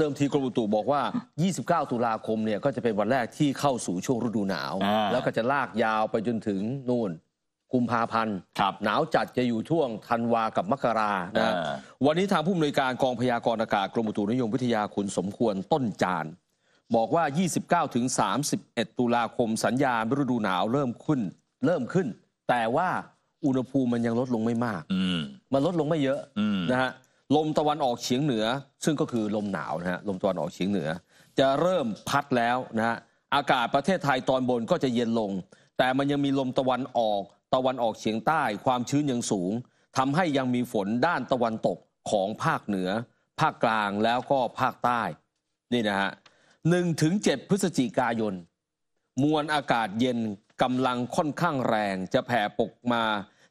เดิมทีกรมอุตุบอกว่า 29 ตุลาคมเนี่ย ก็จะเป็นวันแรกที่เข้าสู่ช่วงฤดูหนาวาแล้วก็จะลากยาวไปจนถึง นู่นกุมภาพันธ์หนาวจัดจะอยู่ช่วงธันวากับมกรานะวันนี้ทางผู้อำนวยการกองพยากรณ์อากาศกรมอุตุนิยมวิทยาคุณสมควรต้นจาน บอกว่า 29 ถึง 31 ตุลาคมสัญญาณฤดูหนาวเริ่มขึ้นเริ่มขึ้น แต่ว่าอุณหภูมิมันยังลดลงไม่มากมมันลดลงไม่เยอะอนะฮะลมตะวันออกเฉียงเหนือซึ่งก็คือลมหนาวนะฮะลมตะวันออกเฉียงเหนือ จะเริ่มพัดแล้วนะฮะอากาศประเทศไทยตอนบนก็จะเย็นลง แต่มันยังมีลมตะวันออกตะวันออกเฉียงใต้ ความชื้นยังสูง ทำให้ยังมีฝนด้านตะวันตกของภาคเหนือ ภาคกลางแล้วก็ภาคใต้ นี่นะฮะหนึ่งถึงเจ็ดพฤศจิกายน มวลอากาศเย็นกำลังค่อนข้างแรงจะแผ่ปกมา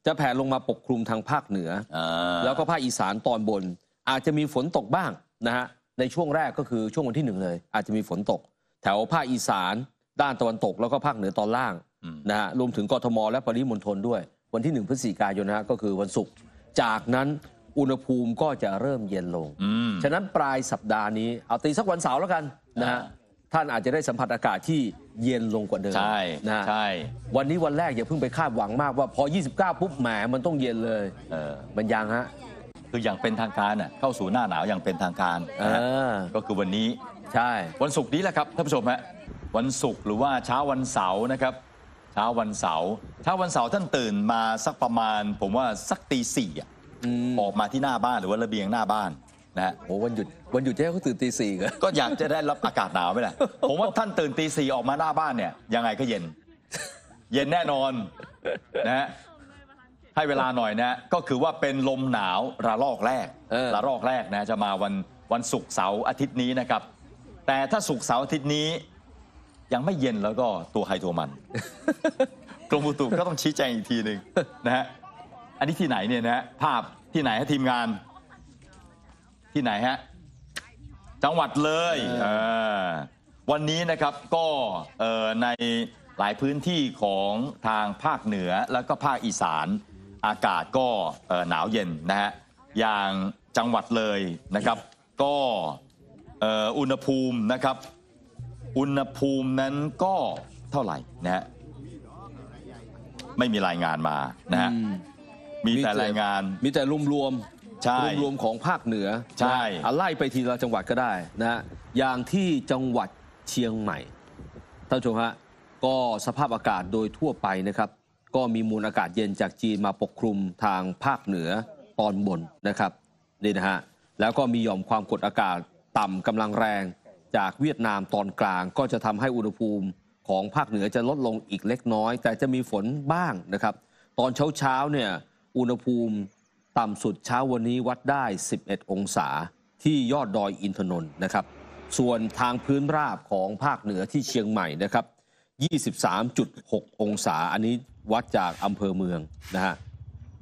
จะแผ่ลงมาปกคลุมทางภาคเหนือแล้วก็ภาคอีสานตอนบน อาจจะมีฝนตกบ้างนะฮะในช่วงแรกก็คือช่วงวันที่หนึ่งเลย อาจจะมีฝนตก แถวภาคอีสานด้านตะวันตกแล้วก็ภาคเหนือตอนล่างนะฮะรวมถึงกทมและปริมณฑลด้วย วันที่หนึ่งพฤศจิกายนนะฮะก็คือวันศุกร์จากนั้นอุณหภูมิก็จะเริ่มเย็นลง ฉะนั้นปลายสัปดาห์นี้เอาตีสักวันเสาร์แล้วกันนะฮะท่านอาจจะได้สัมผัสอากาศที่เย็นลงกว่าเดิมใช่นะใช่ วันนี้วันแรกอย่าเพิ่งไปคาดหวังมากว่าพอ 29 ปุ๊บแหมมันต้องเย็นเลยเออมันยังฮะ คืออย่างเป็นทางการน่ะเข้าสู่หน้าหนาวอย่างเป็นทางการนะก็คือวันนี้ใช่วันศุกร์นี้แหละครับท่านผู้ชมฮะวันศุกร์หรือว่าเช้าวันเสาร์นะครับ เช้าวันเสาร์เช้าวันเสาร์ท่านตื่นมาสักประมาณ ผมว่าสักตีสี่อะออกมาที่หน้าบ้านหรือว่าระเบียงหน้าบ้านนะฮะโอ้วันหยุด วันหยุดจะให้เขาตื่นตีสี่หรอก็อยากจะได้รับอากาศหนาวไหมล่ะผมว่าท่านตื่นตีสี่ออกมาหน้าบ้านเนี่ยยังไงก็เย็น เย็นแน่นอนนะฮะให้เวลาหน่อยนะก็คือว่าเป็นลมหนาวระลอกแรก ระลอกแรกนะจะมาวันวันศุกร์เสาร์อาทิตย์นี้นะครับ แต่ถ้าศุกร์เสาร์อาทิตย์นี้ ยังไม่เย็นแล้วก็ตัวไฮรตัวมันกรมอุตุก็ต้องชี้แจงอีกทีหนึ่งนะฮะอันนี้ที่ไหนเนี่ยนะฮะภาพที่ไหนให้ทีมงานที่ไหนฮะจังหวัดเลยวันนี้นะครับก็ในหลายพื้นที่ของทางภาคเหนือแล้วก็ภาคอีสาน อากาศก็หนาวเย็นนะฮะอย่างจังหวัดเลยนะครับ ก็อุณหภูมินะครับ อุณหภูมินั้นก็เท่าไหร่นะฮะไม่มีรายงานมานะฮะมีแต่รายงานมีแต่รวมรวมช่รวมๆของภาคเหนือใช่อะไล่ไปทีละจังหวัดก็ได้นะฮะอย่างที่จังหวัดเชียงใหม่ท่านผู้ชมฮะก็สภาพอากาศโดยทั่วไปนะครับ ก็มีมวลอากาศเย็นจากจีน มาปกคลุมทางภาคเหนือตอนบนนะครับนี่นะฮะแล้วก็มีหย่อมความกดอากาศต่ำกำลังแรงจากเวียดนามตอนกลางก็จะทำให้อุณหภูมิของภาคเหนือจะลดลงอีกเล็กน้อย แต่จะมีฝนบ้างนะครับ ตอนเช้าๆเนี่ยอุณหภูมิต่ำสุดเช้าวันนี้วัดได้ 11 องศาที่ยอดดอยอินทนนท์นะครับ ส่วนทางพื้นราบของภาคเหนือที่เชียงใหม่นะครับ 23.6 องศาอันนี้วัดจากอำเภอเมืองนะฮะ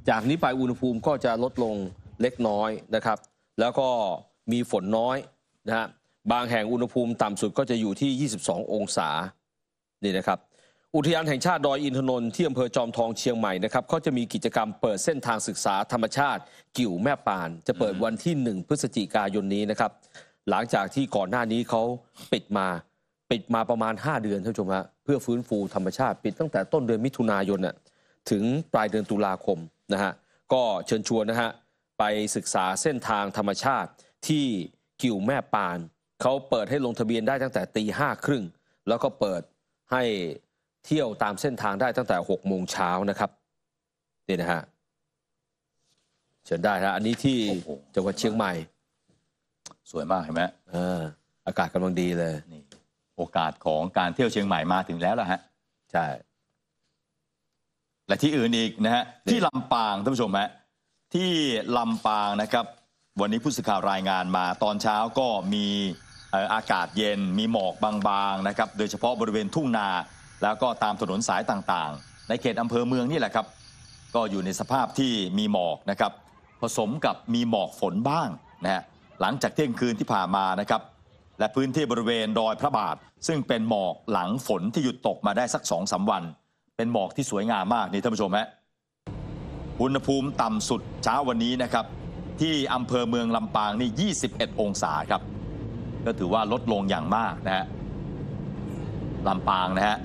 จากนี้ไปอุณหภูมิก็จะลดลงเล็กน้อยนะครับ แล้วก็มีฝนน้อยนะฮะ บางแห่งอุณหภูมิต่ำสุดก็จะอยู่ที่ 22 องศานี่นะครับอุทยานแห่งชาติดอยอินทนนท์ที่อำเภอจอมทองเชียงใหม่นะครับเขาจะมีกิจกรรมเปิดเส้นทางศึกษาธรรมชาติกิ่วแม่ปาน จะเปิดวันที่ 1 พฤศจิกายนนี้นะครับ หลังจากที่ก่อนหน้านี้เขาปิดมาปิดมาประมาณ 5 เดือนท่านผู้ชมฮะเพื่อฟื้นฟูธรรมชาติปิดตั้งแต่ต้นเดือนมิถุนายนน่ะถึงปลายเดือนตุลาคมนะฮะก็เชิญชวนนะฮะไปศึกษาเส้นทางธรรมชาติที่กิ่วแม่ปานเขาเปิดให้ลงทะเบียนได้ตั้งแต่ตีห้าครึ่งแล้วก็เปิดให้เที่ยวตามเส้นทางได้ตั้งแต่6โมงเช้านะครับนี่นะฮะเชิญได้ฮะอันนี้ที่จังหวัดเชียงใหม่ สวยมากเห็นไหมอ่าอากาศกำลังดีเลยนี่ โอกาสของการเที่ยวเชียงใหม่มาถึงแล้วล่ะฮะใช่และที่อื่นอีกนะฮะที่ลำปางท่านผู้ชมฮะที่ลำปางนะครับ วันนี้ผู้สื่อข่าวรายงานมา ตอนเช้าก็มีอากาศเย็น มีหมอกบางๆ นะครับ โดยเฉพาะบริเวณทุ่งนาแล้วก็ตามถนนสายต่างๆ ในเขตอำเภอเมืองนี่แหละครับ ก็อยู่ในสภาพที่มีหมอกนะครับ ผสมกับมีหมอกฝนบ้างนะฮะหลังจากเที่ยงคืนที่ผ่านมานะครับ และพื้นที่บริเวณดอยพระบาท ซึ่งเป็นหมอกหลังฝนที่หยุดตกมาได้สักสองสาวัน เป็นหมอกที่สวยงามมากนี่ท่านผู้ชมฮะอุณหภูมิต่ำสุดเช้าวันนี้นะครับ ที่อำเภอเมืองลำปางนี่21 องศาครับ ก็ถือว่าลดลงอย่างมากนะฮะลำปางนะฮะ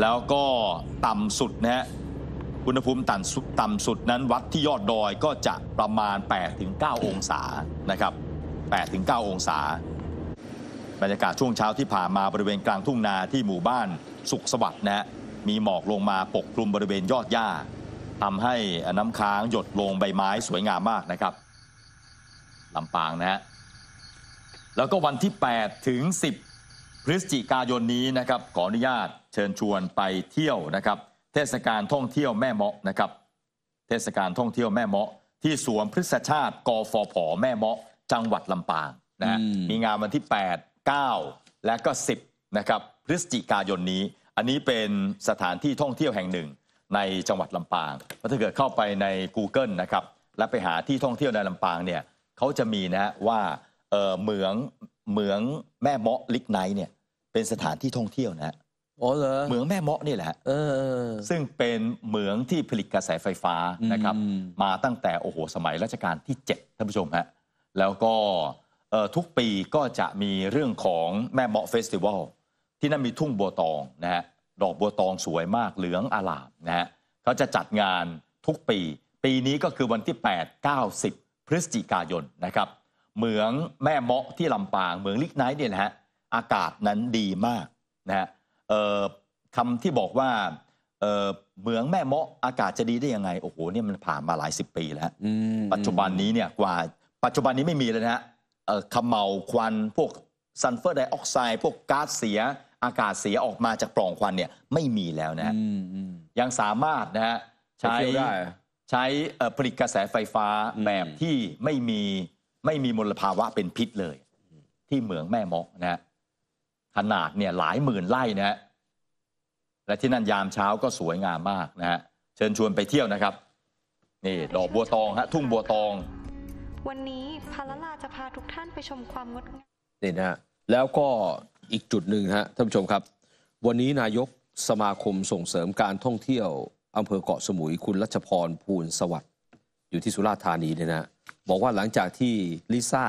แล้วก็ต่ำสุดนะฮะ อุณหภูมิต่ำสุดต่าสุดนั้นวัดที่ยอดดอยก็จะประมาณ 8-9 องศานะครับ8-9 องศา บรรยากาศช่วงเช้าที่ผ่านมาบริเวณกลางทุ่งนาที่หมู่บ้านสุขสวัสดิ์นะฮะมีหมอกลงมาปกคลุมบริเวณยอดหญ้าทำให้น้ำค้างหยดลงใบไม้สวยงามมากนะครับลำปางนะฮะแล้วก็วันที่8ถึง10 พฤศจิกายนนี้นะครับ ขออนุญาตเชิญชวนไปเที่ยวนะครับเทศกาลท่องเที่ยวแม่เมาะนะครับเทศกาลท่องเที่ยวแม่เมาะที่สวนพฤกษชาติกอฟอผแม่เมาะ จังหวัดลำปางนะมีงานวันที่ 8 9และก็10นะครับพฤศจิกายนนี้ อันนี้เป็นสถานที่ท่องเที่ยวแห่งหนึ่งในจังหวัดลำปางถ้าเกิดเข้าไปใน Google นะครับและไปหาที่ท่องเที่ยวในลำปางเนี่ยเขาจะมีนะฮะว่าเเหมืองเหมืองแม่เมาะลิกไนเนี่ยเป็นสถานที่ท่องเที่ยวนะอ๋อเหรอเหมืองแม่เมาะนี่แหละเออซึ่งเป็นเหมืองที่ผลิตกระแสไฟฟ้านะครับ มาตั้งแต่โอ้โห สมัยรัชกาลที่ 7 ท่านผู้ชมฮะแล้วก็ทุกปีก็จะมีเรื่องของแม่เมาะเฟสติวัล ที่นั่นมีทุ่งบัวตองนะฮะดอกบัวตองสวยมากเหลืองอลามนะฮะเขาจะจัดงานทุกปี ปีนี้ก็คือวันที่ 8 9 10พฤศจิกายนนะครับเหมืองแม่เมาะที่ลำปางเหมืองลิกไนท์เนี่ยนะฮะอากาศนั้นดีมากนะฮะคำที่บอกว่าเหมืองแม่เมาะอากาศจะดีได้ยังไงโอ้โหเนี่ยมันผ่านมาหลายสิบปีแล้วปัจจุบันนี้เนี่ยกว่าปัจจุบันนี้ไม่มีเลยนะฮะขมเหลาควันพวกซัลเฟอร์ไดออกไซด์พวกก๊าซเสียอากาศเสียออกมาจากปล่องควันเนี่ยไม่มีแล้วนะยังสามารถนะฮะใช้ใช้ผลิตกระแสไฟฟ้าแบบที่ไม่มีไม่มีมลภาวะเป็นพิษเลย ที่เหมืองแม่มอะนะฮะขนาดเนี่ยหลายหมื่นไร่นะฮะ และที่นั่นยามเช้าก็สวยงามมากนะฮะเชิญชวนไปเที่ยวนะครับนี่ดอกบัวตองฮะทุ่งบัวตอง วันนี้พาลลาจะพาทุกท่านไปชมความงดงามนี่นะฮะแล้วก็อีกจุดหนึ่งฮะท่านผู้ชมครับ วันนี้นายกสมาคมส่งเสริมการท่องเที่ยวอำเภอเกาะสมุยคุณรัชพรภูลสวัสดิ์อยู่ที่สุราษฎร์ธานีเนี่ยนะบอกว่าหลังจากที่ลิซ่า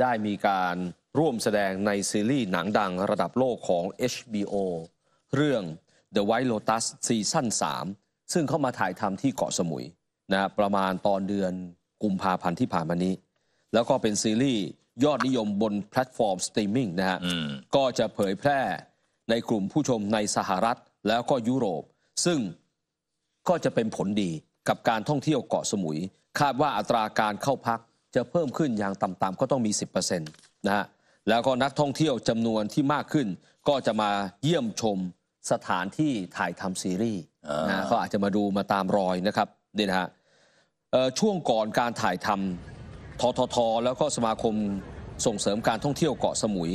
ได้มีการร่วมแสดงในซีรีส์หนังดัง ระดับโลกของ HBO เรื่อง The White Lotus ซีซั่น 3 ซึ่งเข้ามาถ่ายทำที่เกาะสมุยนะประมาณตอนเดือนกุมภาพันธ์ที่ผ่านมานี้ แล้วก็เป็นซีรีส์ยอดนิยมบนแพลตฟอร์มสตรีมมิ่งนะฮะก็จะเผยแพร่ในกลุ่มผู้ชมในสหรัฐแล้วก็ยุโรป ซึ่งก็จะเป็นผลดีกับการท่องเที่ยวเกาะสมุย คาดว่าอัตราการเข้าพักจะเพิ่มขึ้นอย่างต่ำๆก็ต้องมี 10%นะฮะแล้วก็นักท่องเที่ยวจำนวนที่มากขึ้น ก็จะมาเยี่ยมชมสถานที่ถ่ายทำซีรีส์นะเขาอาจจะมาดูมาตามรอยนะครับนี่นะฮะช่วงก่อนการถ่ายทำทททแล้วก็สมาคมส่งเสริมการท่องเที่ยวเกาะสมุย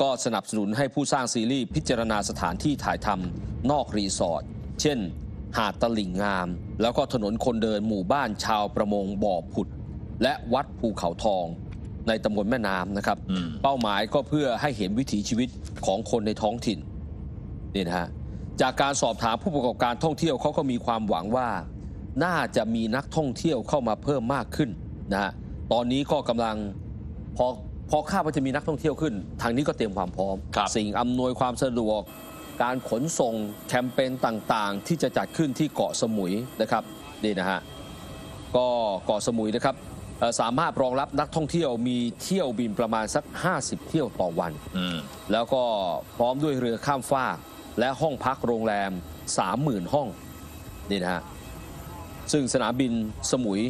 ก็สนับสนุนให้ผู้สร้างซีรีส์พิจารณาสถานที่ถ่ายทำนอกรีสอร์ท เช่น หาดตลิ่งงาม แล้วก็ถนนคนเดินหมู่บ้านชาวประมงบ่อผุด และวัดภูเขาทองในตำบลแม่น้ำนะครับ เป้าหมายก็เพื่อให้เห็นวิถีชีวิตของคนในท้องถิ่นนี่นะฮะจากการสอบถามผู้ประกอบการท่องเที่ยวเขาก็มีความหวังว่า น่าจะมีนักท่องเที่ยวเข้ามาเพิ่มมากขึ้นนะฮะตอนนี้ก็กำลังพอพอคาดว่าจะมีนักท่องเที่ยวขึ้น ทางนี้ก็เตรียมความพร้อมสิ่งอำนวยความสะดวก การขนส่งแคมเปญต่างๆ ที่จะจัดขึ้นที่เกาะสมุยนะครับนี่นะฮะก็เกาะสมุยนะครับสามารถรองรับนักท่องเที่ยวมีเที่ยวบินประมาณสัก 50 เที่ยวต่อวันแล้วก็พร้อมด้วยเรือข้ามฟากและห้องพักโรงแรม 30,000ห้องนี่นะฮะซึ่งสนามบินสมุย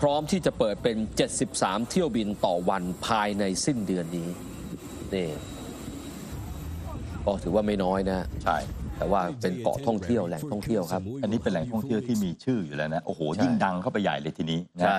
พร้อมที่จะเปิดเป็น 73เที่ยวบินต่อวันภายในสิ้นเดือนนี้นี่ก็ถือว่าไม่น้อยนะใช่ แต่ว่าเป็นเกาะท่องเที่ยวแหล่งท่องเที่ยวครับ อันนี้เป็นแหล่งท่องเที่ยวที่มีชื่ออยู่แล้วนะโอ้โหยิ่งดังเข้าไปใหญ่เลยทีนี้ใช่